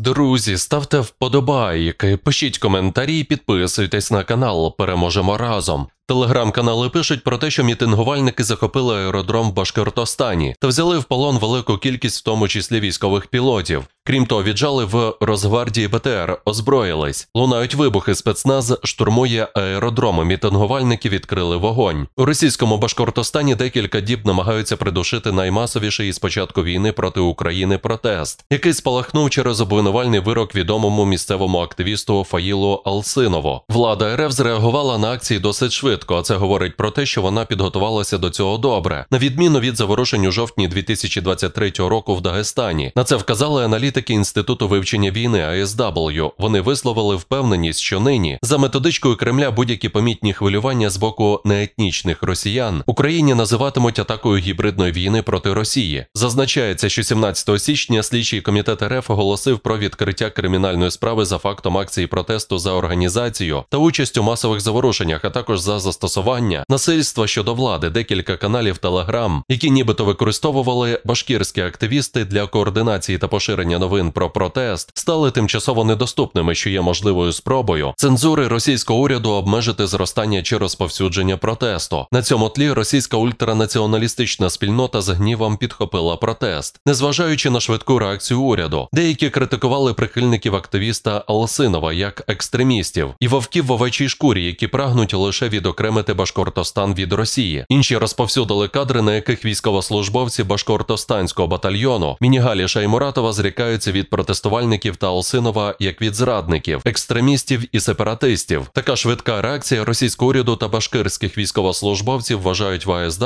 Друзі, ставте вподобайки, пишіть коментарі, і підписуйтесь на канал. Переможемо разом. Телеграм-канали пишуть про те, що мітингувальники захопили аеродром в Башкортостані та взяли в полон велику кількість, в тому числі військових пілотів. Крім того, віджали в Росгвардії БТР, озброїлись. Лунають вибухи. Спецназ штурмує аеродроми. Мітингувальники відкрили вогонь. У російському Башкортостані декілька діб намагаються придушити наймасовіший із початку війни проти України протест, який спалахнув через обвинувальний вирок відомому місцевому активісту Фаїлу Алсинову. Влада РФ зреагувала на акції досить швидко швидко, а це говорить про те, що вона підготувалася до цього добре, на відміну від заворушень у жовтні 2023 року в Дагестані. На це вказали аналітики інституту вивчення війни АСW. Вони висловили впевненість, що нині за методичкою Кремля будь-які помітні хвилювання з боку неетнічних росіян Україні називатимуть атакою гібридної війни проти Росії. Зазначається, що 17 січня слідчий комітет РФ оголосив про відкриття кримінальної справи за фактом акції протесту за організацію та участь у масових заворушеннях, а також за застосування насильства щодо влади декілька каналів Телеграм, які нібито використовували башкірські активісти для координації та поширення новин про протест, стали тимчасово недоступними, що є можливою спробою цензури російського уряду обмежити зростання чи розповсюдження протесту. На цьому тлі російська ультранаціоналістична спільнота з гнівом підхопила протест, незважаючи на швидку реакцію уряду. Деякі критикували прихильників активіста Алсинова як екстремістів і вовків в овечій шкурі, які прагнуть лише від відокремити Башкортостан від Росії. Інші розповсюдили кадри, на яких військовослужбовці Башкортостанського батальйону Мінігалі Шаймуратова зрікаються від протестувальників та Осинова як від зрадників, екстремістів і сепаратистів. Така швидка реакція російського уряду та башкирських військовослужбовців вважають ВСВ,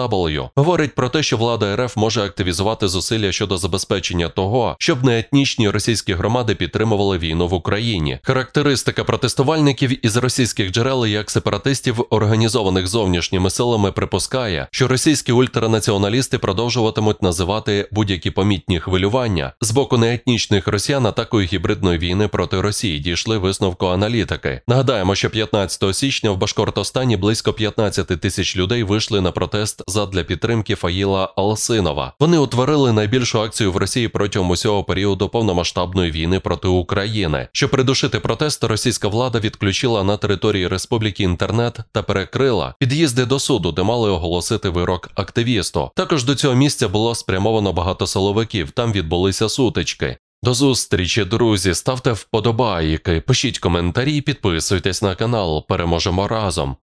говорить про те, що влада РФ може активізувати зусилля щодо забезпечення того, щоб неетнічні російські громади підтримували війну в Україні. Характеристика протестувальників із російських джерел як сепаратистів організації організованих зовнішніми силами, припускає, що російські ультранаціоналісти продовжуватимуть називати будь-які помітні хвилювання з боку неетнічних росіян атакою гібридної війни проти Росії. Дійшли висновку аналітики. Нагадаємо, що 15 січня в Башкортостані близько 15 тисяч людей вийшли на протест задля підтримки Фаїла Алсинова. Вони утворили найбільшу акцію в Росії протягом усього періоду повномасштабної війни проти України. Щоб придушити протест, російська влада відключила на території республіки інтернет та перегляд П. Крила, під'їзди до суду, де мали оголосити вирок активісту. Також до цього місця було спрямовано багато силовиків, там відбулися сутички. До зустрічі, друзі, ставте вподобайки, пишіть коментарі, і підписуйтесь на канал, переможемо разом.